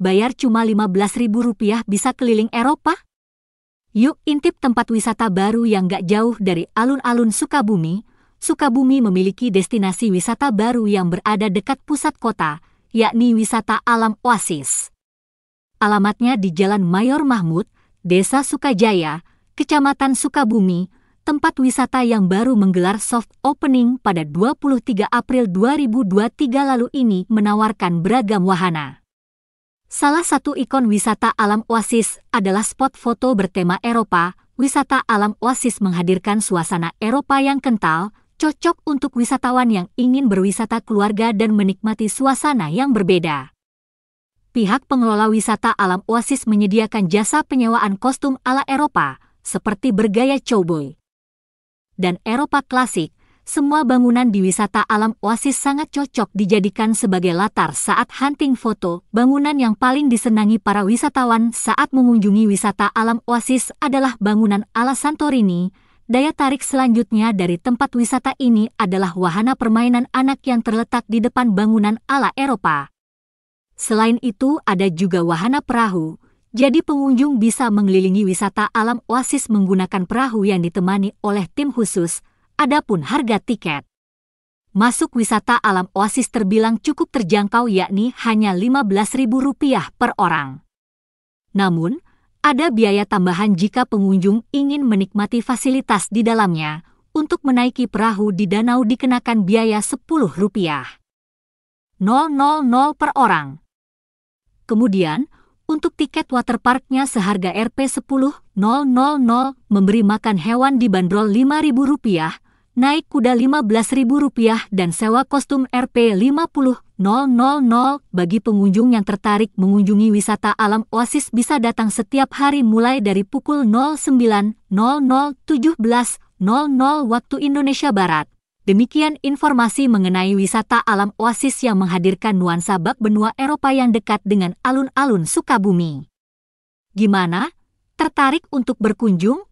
bayar cuma Rp15.000 bisa keliling Eropa? Yuk intip tempat wisata baru yang gak jauh dari alun-alun Sukabumi. Sukabumi memiliki destinasi wisata baru yang berada dekat pusat kota, yakni wisata alam oasis. Alamatnya di Jalan Mayor Mahmud, Desa Sukajaya, Kecamatan Sukabumi, tempat wisata yang baru menggelar soft opening pada 23 April 2023 lalu ini menawarkan beragam wahana. Salah satu ikon wisata alam Oasis adalah spot foto bertema Eropa. Wisata alam Oasis menghadirkan suasana Eropa yang kental, cocok untuk wisatawan yang ingin berwisata keluarga dan menikmati suasana yang berbeda. Pihak pengelola wisata alam Oasis menyediakan jasa penyewaan kostum ala Eropa, seperti bergaya cowboy dan Eropa klasik, semua bangunan di wisata alam Oasis sangat cocok dijadikan sebagai latar saat hunting foto. Bangunan yang paling disenangi para wisatawan saat mengunjungi wisata alam Oasis adalah bangunan ala Santorini. Daya tarik selanjutnya dari tempat wisata ini adalah wahana permainan anak yang terletak di depan bangunan ala Eropa. Selain itu, ada juga wahana perahu. Jadi pengunjung bisa mengelilingi wisata alam Oasis menggunakan perahu yang ditemani oleh tim khusus Adapun harga tiket Masuk wisata alam oasis terbilang cukup terjangkau yakni hanya Rp15.000 per orang. Namun, ada biaya tambahan jika pengunjung ingin menikmati fasilitas di dalamnya. Untuk menaiki perahu di danau dikenakan biaya rp 10000 per orang. Kemudian, untuk tiket waterparknya seharga Rp10.000 memberi makan hewan dibanderol Rp5.000 naik kuda Rp15.000 dan sewa kostum Rp50.000 bagi pengunjung yang tertarik mengunjungi wisata alam Oasis bisa datang setiap hari mulai dari pukul 09.00 waktu Indonesia Barat. Demikian informasi mengenai wisata alam Oasis yang menghadirkan nuansa bak benua Eropa yang dekat dengan alun-alun Sukabumi. Gimana? Tertarik untuk berkunjung?